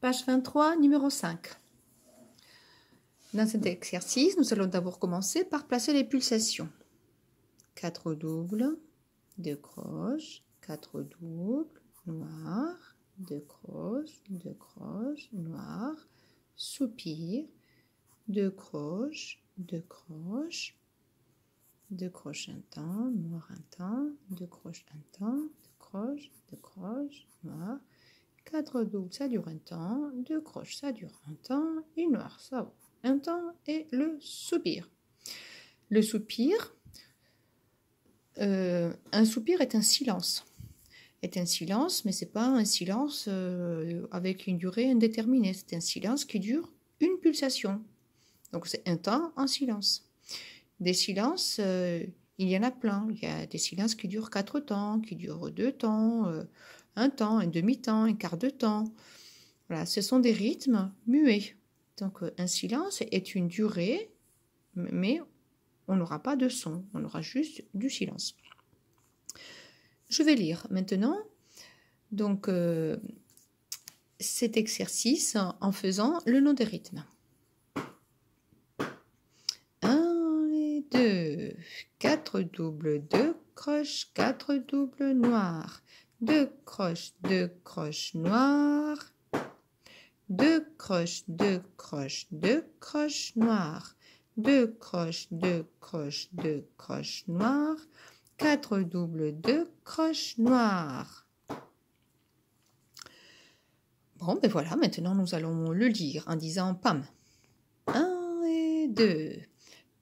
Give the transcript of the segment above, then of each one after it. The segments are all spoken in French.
Page 23, numéro 5. Dans cet exercice, nous allons d'abord commencer par placer les pulsations. 4 doubles, 2 croches, 4 doubles, noir, 2 croches, 2 croches, noir, soupir, 2 croches, 2 croches, 2 croches un temps, noir un temps, 2 croches un temps, 2 croches, 2 croches, noir, 4 doubles, ça dure un temps, 2 croches, ça dure un temps, une noire, ça dure un temps, et le soupir. Le soupir, euh, un soupir est un silence. Est un silence, mais ce n'est pas un silence euh, avec une durée indéterminée. C'est un silence qui dure une pulsation. Donc c'est un temps en silence. Des silences, euh, il y en a plein. Il y a des silences qui durent quatre temps, qui durent deux temps, euh, un temps, un demi-temps, un quart de temps. Voilà, ce sont des rythmes muets. Donc euh, un silence est une durée, mais on n'aura pas de son, on aura juste du silence. Je vais lire maintenant. Donc euh, cet exercice en faisant le nom des rythmes. 4 doubles, 2 croches, 4 doubles noirs, 2 croches, 2 croches noires, 2 croches, 2 croches, 2 croches noires, 2 croches, 2 croches, 2 croches noires, 4 doubles, 2 croches noires. Bon, ben voilà, maintenant nous allons le lire en disant PAM. 1 et 2.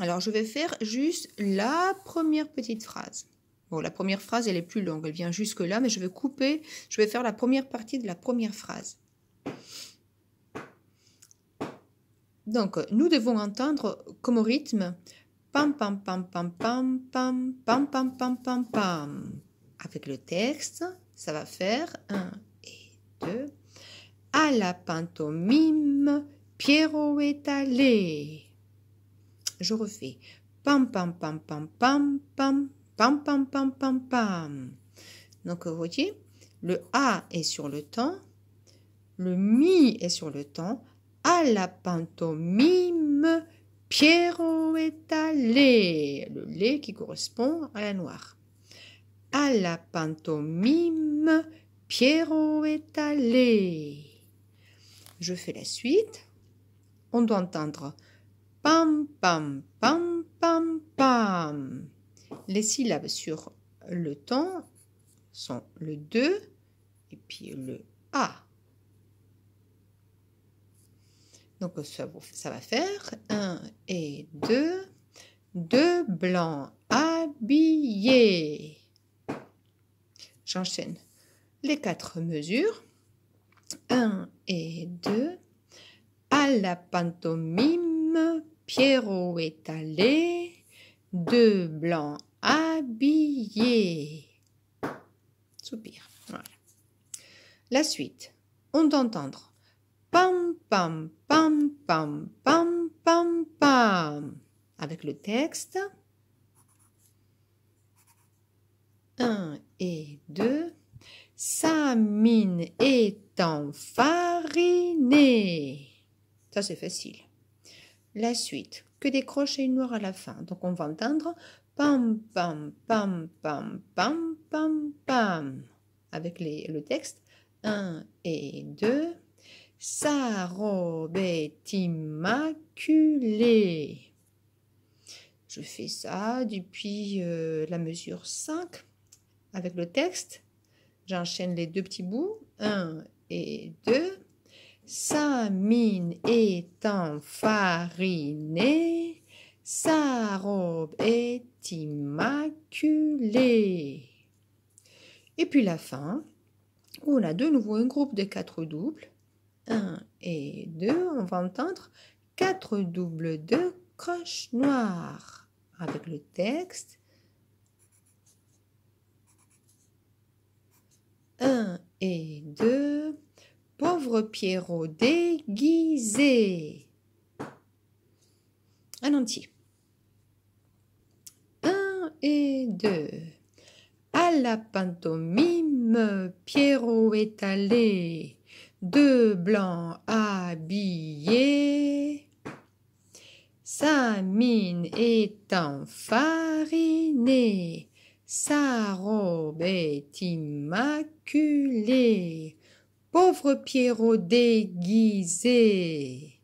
Alors, je vais faire juste la première petite phrase. Bon, la première phrase, elle est plus longue, elle vient jusque-là, mais je vais couper, je vais faire la première partie de la première phrase. Donc, nous devons entendre comme rythme pam pam pam pam pam pam pam pam pam pam pam. Avec le texte, ça va faire 1 et 2. À la pantomime, Pierrot est allé. Je refais. Pam, pam, pam, pam, pam, pam, pam, pam, pam, pam, pam. Donc, vous voyez, le A est sur le temps, le Mi est sur le temps. À la pantomime, Pierrot est allé. Le lait qui correspond à la noire. À la pantomime, Pierrot est allé. Je fais la suite. On doit entendre Pam, pam, pam, pam, pam. Les syllabes sur le ton sont le 2 et puis le A. Donc ça, ça va faire 1 et 2. Deux blancs habillés. J'enchaîne les quatre mesures. 1 et 2. À la pantomime Pierrot est allé, deux blancs habillés. Soupir. Voilà. La suite. On entendre Pam, pam, pam, pam, pam, pam, pam. Avec le texte. Un et deux. Sa mine est enfarinée. Ça, c'est facile la suite que des crochets noirs à la fin. Donc on va entendre pam pam pam pam pam pam pam avec les, le texte 1 et 2. Sa robe est Je fais ça depuis euh, la mesure 5 avec le texte. J'enchaîne les deux petits bouts. 1 et 2. Sa mine est enfarinée, sa robe est immaculée. Et puis la fin, on a de nouveau un groupe de quatre doubles. Un et deux, on va entendre quatre doubles de croche noire avec le texte. Un et deux. Pauvre Pierrot déguisé. Un entier. Un et deux. À la pantomime, Pierrot est allé. Deux blancs habillés. Sa mine est enfarinée. Sa robe est immaculée pauvre Pierrot déguisé.